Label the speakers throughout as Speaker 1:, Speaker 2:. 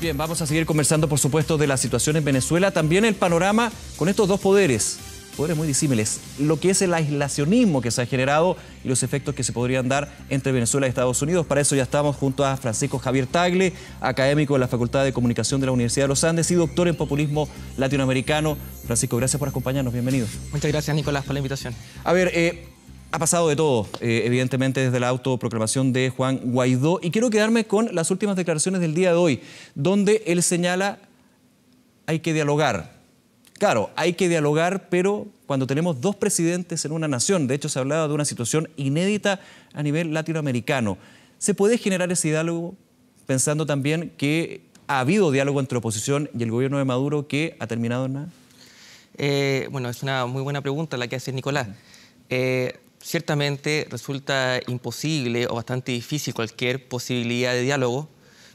Speaker 1: Bien, vamos a seguir conversando, por supuesto, de la situación en Venezuela. También el panorama con estos dos poderes, poderes muy disímiles. Lo que es el aislacionismo que se ha generado y los efectos que se podrían dar entre Venezuela y Estados Unidos. Para eso ya estamos junto a Francisco Javier Tagle, académico de la Facultad de Comunicación de la Universidad de los Andes y doctor en populismo latinoamericano. Francisco, gracias por
Speaker 2: acompañarnos. Bienvenido. Muchas gracias, Nicolás, por la invitación.
Speaker 1: A ver, eh, ha pasado de todo, eh, evidentemente, desde la autoproclamación de Juan Guaidó. Y quiero quedarme con las últimas declaraciones del día de hoy, donde él señala, hay que dialogar. Claro, hay que dialogar, pero cuando tenemos dos presidentes en una nación, de hecho se hablaba de una situación inédita a nivel latinoamericano, ¿se puede generar ese diálogo pensando también que ha
Speaker 2: habido diálogo entre oposición y el gobierno de Maduro que ha terminado en nada? Eh, bueno, es una muy buena pregunta la que hace Nicolás ciertamente resulta imposible o bastante difícil cualquier posibilidad de diálogo,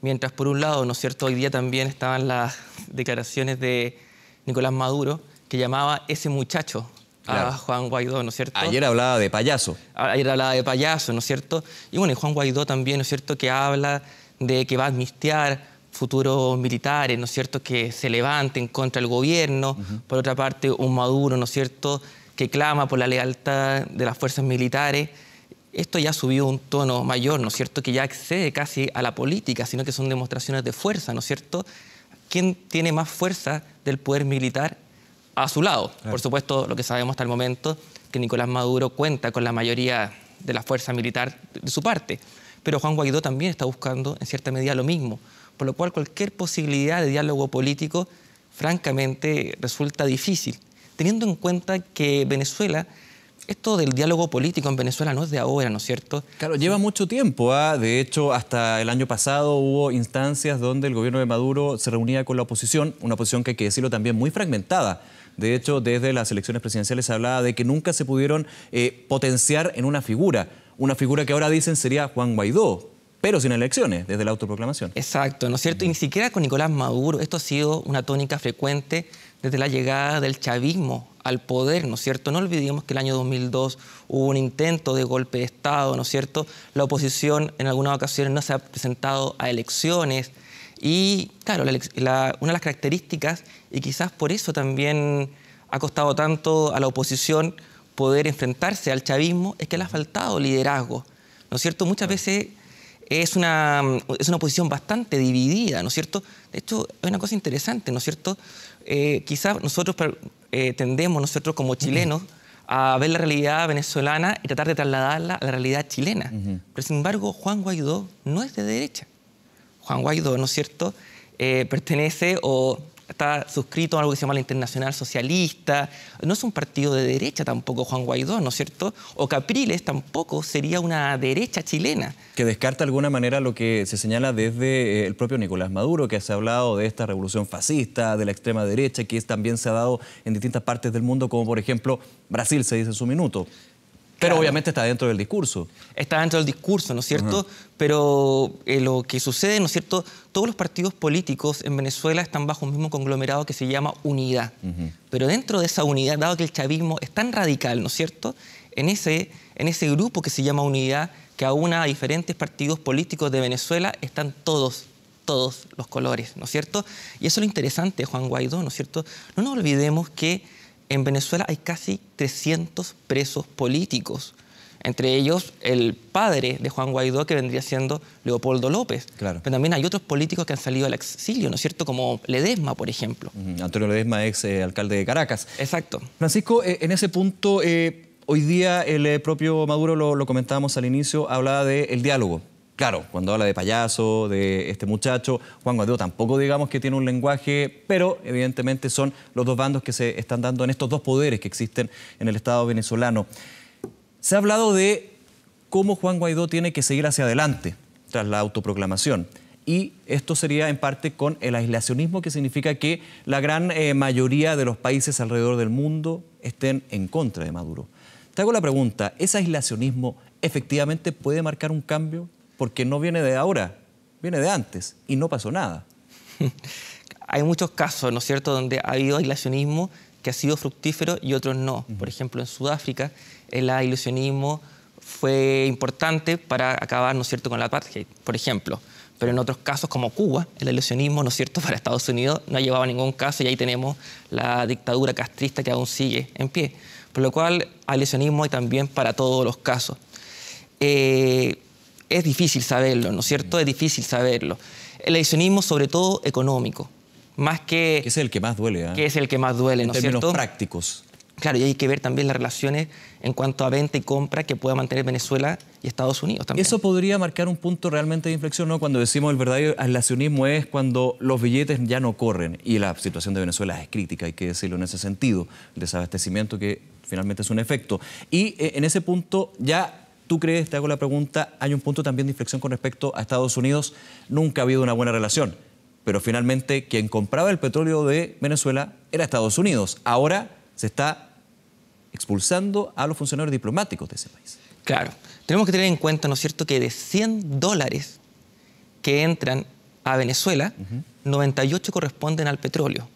Speaker 2: mientras por un lado, ¿no es cierto?, hoy día también estaban las declaraciones de Nicolás Maduro, que llamaba ese muchacho a Juan Guaidó, ¿no cierto? Ayer hablaba de payaso. Ayer hablaba de payaso, ¿no es cierto? Y bueno, Juan Guaidó también, ¿no es cierto?, que habla de que va a amnistiar futuros militares, ¿no es cierto?, que se levanten contra el gobierno. Por otra parte, un Maduro, ¿no es cierto?, que clama por la lealtad de las fuerzas militares, esto ya subió un tono mayor, ¿no es cierto?, que ya accede casi a la política, sino que son demostraciones de fuerza, ¿no es cierto? ¿Quién tiene más fuerza del poder militar a su lado? Por supuesto, lo que sabemos hasta el momento, que Nicolás Maduro cuenta con la mayoría de la fuerza militar de su parte, pero Juan Guaidó también está buscando, en cierta medida, lo mismo, por lo cual cualquier posibilidad de diálogo político, francamente, resulta difícil teniendo en cuenta que Venezuela esto del diálogo político en Venezuela no es de ahora, ¿no es cierto? Claro, lleva mucho tiempo.
Speaker 1: ¿ah? De hecho, hasta el año pasado hubo instancias donde el gobierno de Maduro se reunía con la oposición, una oposición que hay que decirlo también muy fragmentada. De hecho, desde las elecciones presidenciales se hablaba de que nunca se pudieron eh, potenciar en una figura, una
Speaker 2: figura que ahora dicen sería Juan Guaidó, pero sin elecciones, desde la autoproclamación. Exacto, ¿no es cierto? Y ni siquiera con Nicolás Maduro, esto ha sido una tónica frecuente desde la llegada del chavismo al poder, ¿no es cierto? No olvidemos que el año 2002 hubo un intento de golpe de Estado, ¿no es cierto? La oposición en algunas ocasiones no se ha presentado a elecciones y, claro, una de las características, y quizás por eso también ha costado tanto a la oposición poder enfrentarse al chavismo, es que le ha faltado liderazgo, ¿no es cierto? Muchas veces es una, es una posición bastante dividida, ¿no es cierto? De hecho, es una cosa interesante, ¿no es cierto? Eh, quizás nosotros eh, tendemos, nosotros como chilenos, a ver la realidad venezolana y tratar de trasladarla a la realidad chilena. Pero sin embargo, Juan Guaidó no es de derecha. Juan Guaidó, ¿no es cierto?, eh, pertenece o está suscrito a algo que se llama la Internacional Socialista, no es un partido de derecha tampoco Juan Guaidó, ¿no es cierto? O Capriles tampoco sería una derecha chilena.
Speaker 1: Que descarta de alguna manera lo que se señala desde eh, el propio Nicolás Maduro, que se ha hablado de esta revolución fascista, de la extrema derecha, que también se ha dado en distintas partes del mundo, como por ejemplo Brasil, se dice en su minuto. Pero obviamente está dentro del discurso.
Speaker 2: Está dentro del discurso, ¿no es cierto? Pero eh, lo que sucede, ¿no es cierto? Todos los partidos políticos en Venezuela están bajo un mismo conglomerado que se llama unidad. Pero dentro de esa unidad, dado que el chavismo es tan radical, ¿no es cierto? En ese, en ese grupo que se llama unidad, que aúna a diferentes partidos políticos de Venezuela, están todos todos los colores, ¿no es cierto? Y eso es lo interesante, Juan Guaidó, ¿no es cierto? No nos olvidemos que en Venezuela hay casi 300 presos políticos, entre ellos el padre de Juan Guaidó, que vendría siendo Leopoldo López. Claro. Pero también hay otros políticos que han salido al exilio, ¿no es cierto? Como Ledesma, por ejemplo. Antonio Ledesma, ex eh, alcalde de Caracas. Exacto.
Speaker 1: Francisco, eh, en ese punto, eh, hoy día el propio Maduro, lo, comentábamos al inicio, hablaba del diálogo claro, cuando habla de payaso, de este muchacho, Juan Guaidó tampoco digamos que tiene un lenguaje, pero evidentemente son los dos bandos que se están dando en estos dos poderes que existen en el Estado venezolano. Se ha hablado de cómo Juan Guaidó tiene que seguir hacia adelante tras la autoproclamación. Y esto sería en parte con el aislacionismo, que significa que la gran eh, mayoría de los países alrededor del mundo estén en contra de Maduro. Te hago la pregunta, ¿ese aislacionismo efectivamente puede marcar un cambio porque no viene de ahora, viene de antes y no pasó nada.
Speaker 2: Hay muchos casos, ¿no es cierto?, donde ha habido aislacionismo que ha sido fructífero y otros no. Por ejemplo, en Sudáfrica el aislacionismo fue importante para acabar, ¿no es cierto?, con la apartheid, por ejemplo. Pero en otros casos, como Cuba, el aislacionismo, ¿no es cierto?, para Estados Unidos no ha a ningún caso y ahí tenemos la dictadura castrista que aún sigue en pie. Por lo cual, aislacionismo hay también para todos los casos. Eh, es difícil saberlo, ¿no es cierto? Es difícil saberlo. El eleccionismo sobre todo económico,
Speaker 1: más que... Que es el que más duele, ¿eh? Que
Speaker 2: es el que más duele, en ¿no es cierto? términos
Speaker 1: prácticos.
Speaker 2: Claro, y hay que ver también las relaciones en cuanto a venta y compra que pueda mantener Venezuela y Estados Unidos también.
Speaker 1: Eso podría marcar un punto realmente de inflexión, ¿no? Cuando decimos el verdadero aislacionismo es cuando los billetes ya no corren y la situación de Venezuela es crítica, hay que decirlo en ese sentido, el desabastecimiento que finalmente es un efecto. Y eh, en ese punto ya ¿Tú crees, te hago la pregunta, hay un punto también de inflexión con respecto a Estados Unidos? Nunca ha habido una buena relación, pero finalmente quien compraba el petróleo de Venezuela era Estados Unidos. Ahora se
Speaker 2: está expulsando a los funcionarios diplomáticos de ese país. Claro, tenemos que tener en cuenta, ¿no es cierto?, que de 100 dólares que entran a Venezuela, 98 corresponden al petróleo.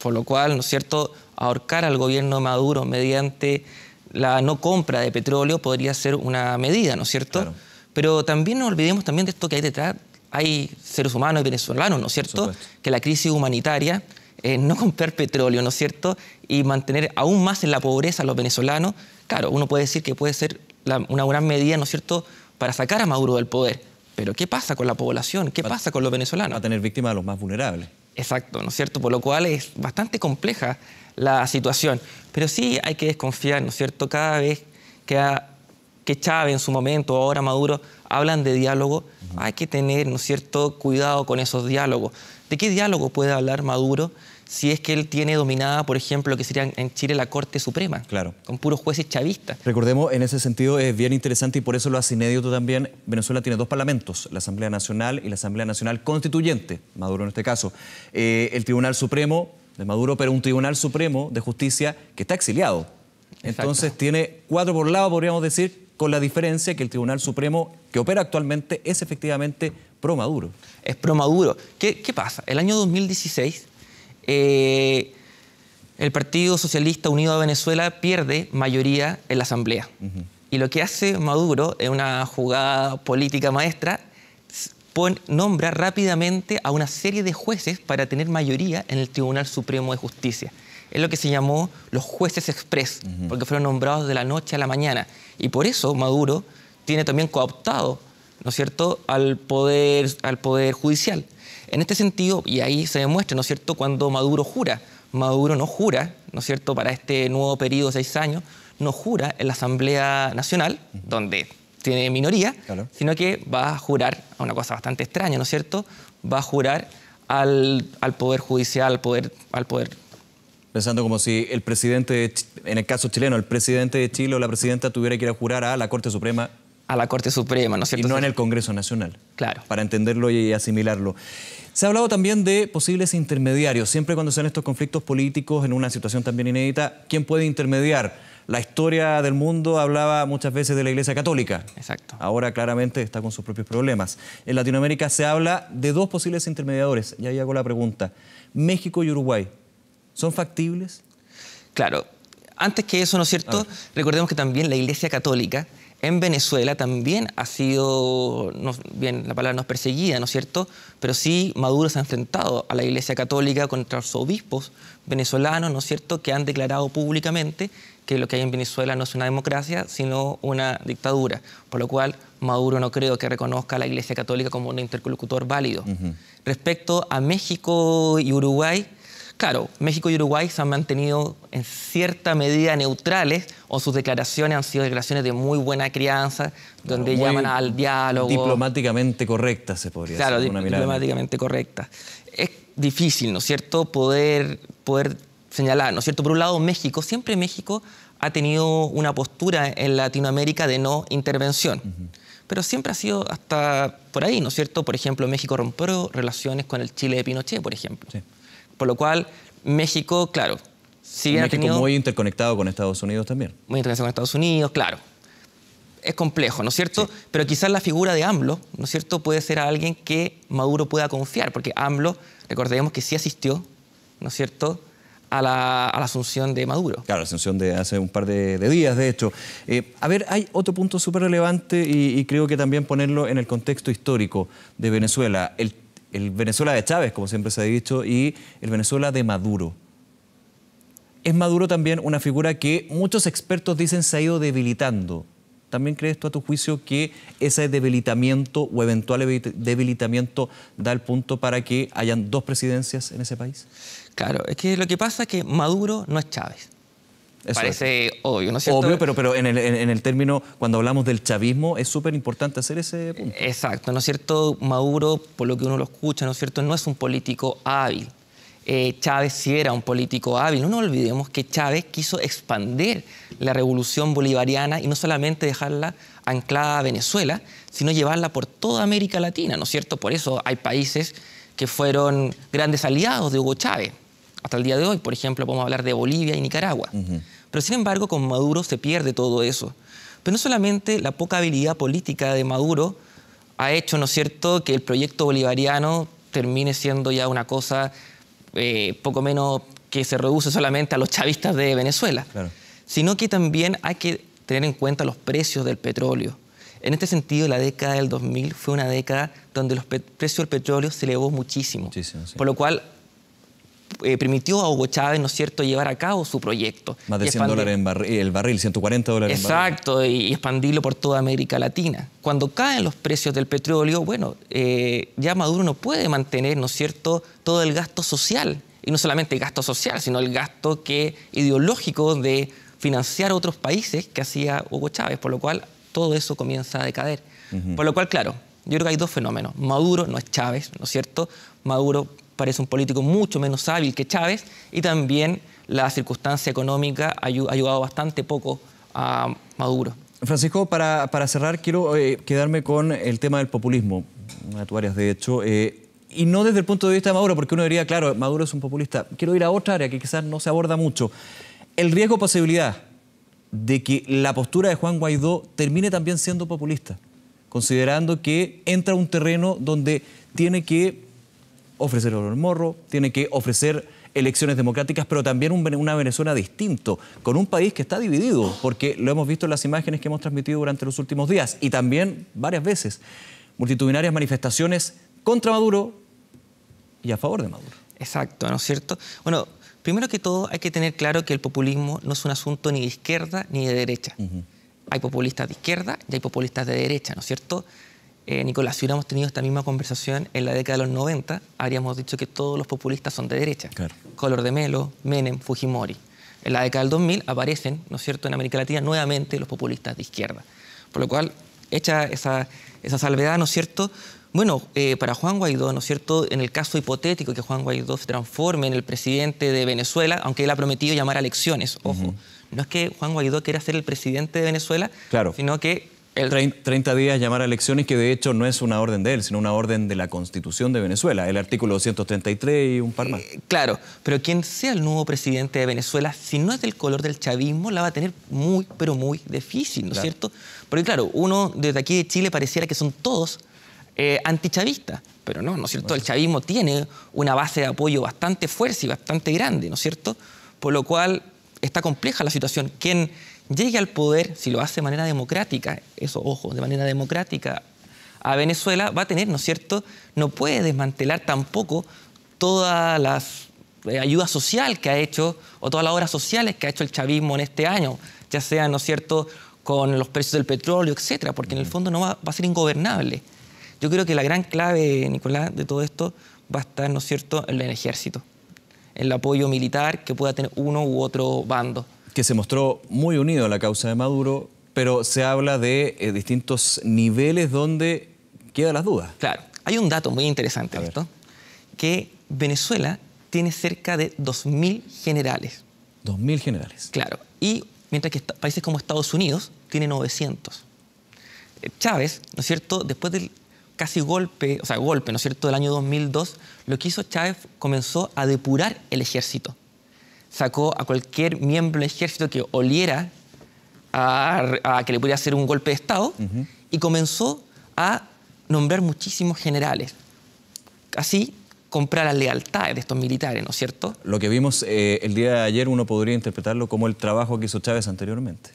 Speaker 2: Por lo cual, ¿no es cierto?, ahorcar al gobierno Maduro mediante la no compra de petróleo podría ser una medida, ¿no es cierto? Pero también no olvidemos también de esto que hay detrás. Hay seres humanos y venezolanos, ¿no es cierto? Que la crisis humanitaria, eh, no comprar petróleo, ¿no es cierto? Y mantener aún más en la pobreza a los venezolanos, claro, uno puede decir que puede ser una gran medida, ¿no es cierto?, para sacar a Maduro del poder. Pero ¿qué pasa con la población? ¿Qué pasa con los venezolanos? a tener víctimas a los más vulnerables. Exacto, ¿no es cierto? Por lo cual es bastante compleja la situación. Pero sí hay que desconfiar, ¿no es cierto? Cada vez que, Chávez en su momento, ahora Maduro, hablan de diálogo, hay que tener, ¿no es cierto?, cuidado con esos diálogos. ¿De qué diálogo puede hablar Maduro? si es que él tiene dominada, por ejemplo, lo que sería en Chile la Corte Suprema, claro. con puros jueces chavistas.
Speaker 1: Recordemos, en ese sentido es bien interesante y por eso lo hace inédito también, Venezuela tiene dos parlamentos, la Asamblea Nacional y la Asamblea Nacional Constituyente, Maduro en este caso, eh, el Tribunal Supremo de Maduro, pero un Tribunal Supremo de Justicia que está exiliado. Entonces tiene cuatro por lado, podríamos decir, con la diferencia que el Tribunal Supremo que opera actualmente es efectivamente pro Maduro. Es pro Maduro. ¿Qué, qué
Speaker 2: pasa? El año 2016 eh, el Partido Socialista Unido de Venezuela pierde mayoría en la Asamblea. Y lo que hace Maduro en una jugada política maestra, nombra rápidamente a una serie de jueces para tener mayoría en el Tribunal Supremo de Justicia. Es lo que se llamó los jueces express, porque fueron nombrados de la noche a la mañana. Y por eso Maduro tiene también cooptado, ¿no es cierto?, al poder, al poder judicial. En este sentido, y ahí se demuestra, ¿no es cierto?, cuando Maduro jura. Maduro no jura, ¿no es cierto?, para este nuevo periodo de seis años, no jura en la Asamblea Nacional, donde tiene minoría, sino que va a jurar a una cosa bastante extraña, ¿no es cierto?, va a jurar al, Poder Judicial, al Poder... Al poder Pensando como si el presidente,
Speaker 1: en el caso chileno, el presidente de Chile o la presidenta tuviera que ir a jurar a la Corte Suprema a la Corte Suprema, ¿no es cierto? Y no en el Congreso Nacional. Claro. Para entenderlo y asimilarlo. Se ha hablado también de posibles intermediarios. Siempre cuando son estos conflictos políticos en una situación también inédita, ¿quién puede intermediar? La historia del mundo hablaba muchas veces de la Iglesia Católica. Exacto. Ahora claramente está con sus propios problemas. En Latinoamérica se habla de dos posibles intermediadores.
Speaker 2: Y ahí hago la pregunta. México y Uruguay, ¿son factibles? Claro. Antes que eso, ¿no es cierto? Recordemos que también la Iglesia Católica en Venezuela también ha sido, bien, la palabra no es perseguida, ¿no es cierto? Pero sí Maduro se ha enfrentado a la Iglesia Católica contra los obispos venezolanos, ¿no es cierto?, que han declarado públicamente que lo que hay en Venezuela no es una democracia, sino una dictadura. Por lo cual, Maduro no creo que reconozca a la Iglesia Católica como un interlocutor válido. Respecto a México y Uruguay, Claro, México y Uruguay se han mantenido en cierta medida neutrales o sus declaraciones han sido declaraciones de muy buena crianza, donde llaman al diálogo.
Speaker 1: Diplomáticamente correcta, se podría decir. Claro, diplomáticamente
Speaker 2: correcta. Es difícil, ¿no es cierto?, poder, poder señalar, ¿no es cierto? Por un lado, México, siempre México ha tenido una postura en Latinoamérica de no intervención. Pero siempre ha sido hasta por ahí, ¿no es cierto? Por ejemplo, México rompió relaciones con el Chile de Pinochet, por ejemplo. Sí. Por lo cual, México, claro, si México muy
Speaker 1: interconectado con Estados Unidos también.
Speaker 2: Muy interconectado con Estados Unidos, claro. Es complejo, ¿no es cierto? Pero quizás la figura de AMLO, ¿no es cierto?, puede ser alguien que Maduro pueda confiar, porque AMLO, recordemos que sí asistió, ¿no es cierto?, a la, asunción de Maduro.
Speaker 1: Claro, la asunción de hace un par de, días, de hecho. Eh, a ver, hay otro punto súper relevante y, creo que también ponerlo en el contexto histórico de Venezuela. El el Venezuela de Chávez, como siempre se ha dicho, y el Venezuela de Maduro. Es Maduro también una figura que muchos expertos dicen se ha ido debilitando. ¿También crees tú a tu juicio que ese debilitamiento o eventual debilitamiento da el punto para que hayan dos presidencias en ese país? Claro, es que lo que pasa es que Maduro no es Chávez.
Speaker 2: Parece obvio, ¿no es cierto? Obvio, pero, pero en,
Speaker 1: el, término, cuando hablamos del chavismo, es súper
Speaker 2: importante hacer ese punto. Exacto, ¿no es cierto? Maduro, por lo que uno lo escucha, ¿no es cierto? No es un político hábil. Eh, Chávez sí era un político hábil. No nos olvidemos que Chávez quiso expandir la revolución bolivariana y no solamente dejarla anclada a Venezuela, sino llevarla por toda América Latina, ¿no es cierto? Por eso hay países que fueron grandes aliados de Hugo Chávez hasta el día de hoy. Por ejemplo, vamos a hablar de Bolivia y Nicaragua. Pero sin embargo, con Maduro se pierde todo eso. Pero no solamente la poca habilidad política de Maduro ha hecho, ¿no es cierto?, que el proyecto bolivariano termine siendo ya una cosa eh, poco menos que se reduce solamente a los chavistas de Venezuela, sino que también hay que tener en cuenta los precios del petróleo. En este sentido, la década del 2000 fue una década donde los precios del petróleo se elevó muchísimo, por lo cual eh, permitió a Hugo Chávez, ¿no es cierto?, llevar a cabo su proyecto. Más de 100 dólares
Speaker 1: barril, el barril, 140 dólares Exacto,
Speaker 2: en barril. y expandirlo por toda América Latina. Cuando caen los precios del petróleo, bueno, eh, ya Maduro no puede mantener, ¿no es cierto?, todo el gasto social. Y no solamente el gasto social, sino el gasto que, ideológico de financiar otros países que hacía Hugo Chávez, por lo cual todo eso comienza a decaer. Por lo cual, claro, yo creo que hay dos fenómenos. Maduro no es Chávez, ¿no es cierto? Maduro parece un político mucho menos hábil que Chávez y también la circunstancia económica ha ayudado bastante poco a Maduro.
Speaker 1: Francisco, para, para
Speaker 2: cerrar, quiero
Speaker 1: eh, quedarme con el tema del populismo, una de áreas de hecho, eh, y no desde el punto de vista de Maduro, porque uno diría, claro, Maduro es un populista. Quiero ir a otra área que quizás no se aborda mucho. El riesgo posibilidad de que la postura de Juan Guaidó termine también siendo populista, considerando que entra a un terreno donde tiene que ofrecer oro morro, tiene que ofrecer elecciones democráticas, pero también una Venezuela distinto, con un país que está dividido, porque lo hemos visto en las imágenes que hemos transmitido durante los últimos días y también
Speaker 2: varias veces, multitudinarias manifestaciones contra Maduro y a favor de Maduro. Exacto, ¿no es cierto? Bueno, primero que todo hay que tener claro que el populismo no es un asunto ni de izquierda ni de derecha. Hay populistas de izquierda y hay populistas de derecha, ¿no es cierto? Eh, Nicolás, si hubiéramos tenido esta misma conversación en la década de los 90, habríamos dicho que todos los populistas son de derecha. Claro. Color de Melo, Menem, Fujimori. En la década del 2000 aparecen, ¿no es cierto?, en América Latina nuevamente los populistas de izquierda. Por lo cual, hecha esa, salvedad, ¿no es cierto?, bueno, eh, para Juan Guaidó, ¿no es cierto? En el caso hipotético que Juan Guaidó se transforme en el presidente de Venezuela, aunque él ha prometido llamar a elecciones, ojo, no es que Juan Guaidó quiera ser el presidente de Venezuela, sino que 30
Speaker 1: días llamar a elecciones, que de hecho no es una orden de él, sino una orden de la Constitución de Venezuela, el artículo
Speaker 2: 233 y un par más. Eh, claro, pero quien sea el nuevo presidente de Venezuela, si no es del color del chavismo, la va a tener muy, pero muy difícil, ¿no es cierto? Porque claro, uno desde aquí de Chile pareciera que son todos eh, antichavistas, pero no, ¿no es cierto? El chavismo tiene una base de apoyo bastante fuerte y bastante grande, ¿no es cierto? Por lo cual está compleja la situación. ¿Quién llegue al poder, si lo hace de manera democrática, eso, ojo, de manera democrática a Venezuela, va a tener, ¿no es cierto? No puede desmantelar tampoco todas las eh, ayuda social que ha hecho o todas las obras sociales que ha hecho el chavismo en este año, ya sea, ¿no es cierto?, con los precios del petróleo, etcétera, porque en el mm. fondo no va, a ser ingobernable. Yo creo que la gran clave, Nicolás, de todo esto va a estar, ¿no es cierto?, en el ejército, el apoyo militar que pueda tener uno u otro bando
Speaker 1: que se mostró muy unido a la causa de Maduro, pero se habla de eh, distintos
Speaker 2: niveles donde quedan las dudas. Claro, hay un dato muy interesante, esto, Que Venezuela tiene cerca de 2.000 generales. 2.000 generales. Claro, y mientras que países como Estados Unidos tiene 900. Eh, Chávez, ¿no es cierto?, después del casi golpe, o sea, golpe, ¿no es cierto?, del año 2002, lo que hizo Chávez comenzó a depurar el ejército sacó a cualquier miembro del ejército que oliera a, que le pudiera hacer un golpe de Estado y comenzó a nombrar muchísimos generales. Así comprar la lealtad de estos
Speaker 1: militares, ¿no es cierto? Lo que vimos eh, el día de ayer uno podría interpretarlo como el trabajo que hizo Chávez anteriormente.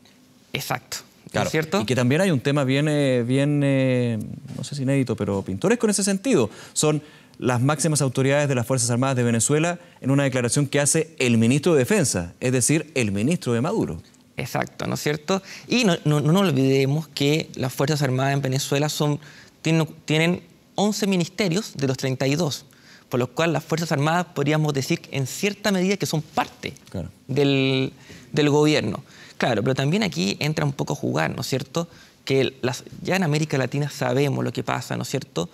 Speaker 1: Exacto. Claro. cierto? Y que también hay un tema bien, eh, eh, no sé si inédito, pero pintores con ese sentido. Son las máximas autoridades de las Fuerzas Armadas de Venezuela en una declaración que hace el ministro de Defensa, es decir, el ministro de
Speaker 2: Maduro. Exacto, ¿no es cierto? Y no, no, olvidemos que las Fuerzas Armadas en Venezuela son, tienen, 11 ministerios de los 32, por lo cual las Fuerzas Armadas podríamos decir en cierta medida que son parte del, gobierno. Claro, pero también aquí entra un poco a jugar, ¿no es cierto? Que las, ya en América Latina sabemos lo que pasa, ¿no es cierto?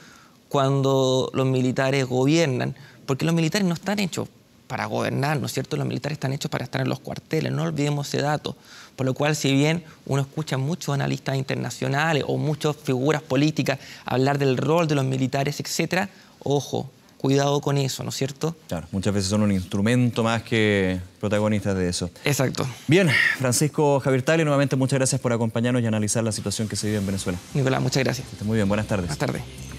Speaker 2: cuando los militares gobiernan, porque los militares no están hechos para gobernar, ¿no es cierto? Los militares están hechos para estar en los cuarteles, no olvidemos ese dato. Por lo cual, si bien uno escucha muchos analistas internacionales o muchas figuras políticas hablar del rol de los militares, etcétera, ojo, cuidado con eso, ¿no es cierto?
Speaker 1: Claro, muchas veces son un instrumento más que protagonistas de eso. Exacto. Bien, Francisco Javier nuevamente muchas gracias por acompañarnos y analizar la situación que se vive en Venezuela.
Speaker 2: Nicolás, muchas gracias.
Speaker 1: muy bien, buenas tardes. Buenas tardes.